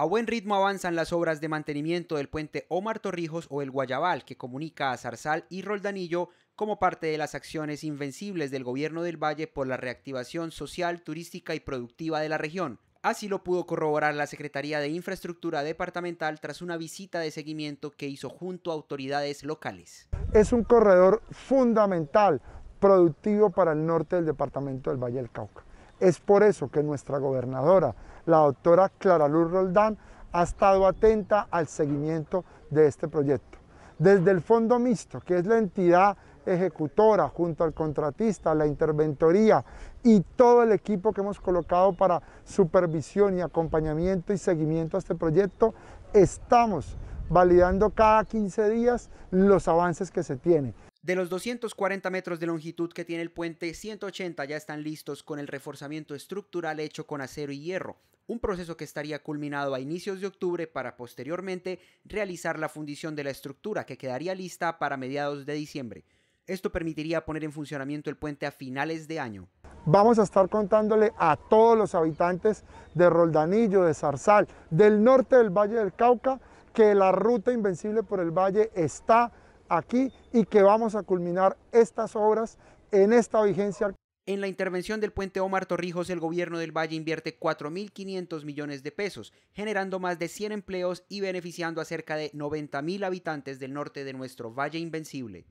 A buen ritmo avanzan las obras de mantenimiento del puente Omar Torrijos o el Guayabal, que comunica a Zarzal y Roldanillo como parte de las acciones invencibles del gobierno del Valle por la reactivación social, turística y productiva de la región. Así lo pudo corroborar la Secretaría de Infraestructura Departamental tras una visita de seguimiento que hizo junto a autoridades locales. Es un corredor fundamental, productivo para el norte del departamento del Valle del Cauca. Es por eso que nuestra gobernadora, la doctora Clara Luz Roldán, ha estado atenta al seguimiento de este proyecto. Desde el Fondo Mixto, que es la entidad ejecutora junto al contratista, la interventoría y todo el equipo que hemos colocado para supervisión y acompañamiento y seguimiento a este proyecto, estamos validando cada 15 días los avances que se tienen. De los 240 metros de longitud que tiene el puente, 180 ya están listos con el reforzamiento estructural hecho con acero y hierro, un proceso que estaría culminado a inicios de octubre para posteriormente realizar la fundición de la estructura que quedaría lista para mediados de diciembre. Esto permitiría poner en funcionamiento el puente a finales de año. Vamos a estar contándole a todos los habitantes de Roldanillo, de Zarzal, del norte del Valle del Cauca, que la ruta invencible por el valle está aquí y que vamos a culminar estas obras en esta vigencia. En la intervención del puente Omar Torrijos, el gobierno del Valle invierte 4.500 millones de pesos, generando más de 100 empleos y beneficiando a cerca de 90.000 habitantes del norte de nuestro Valle Invencible.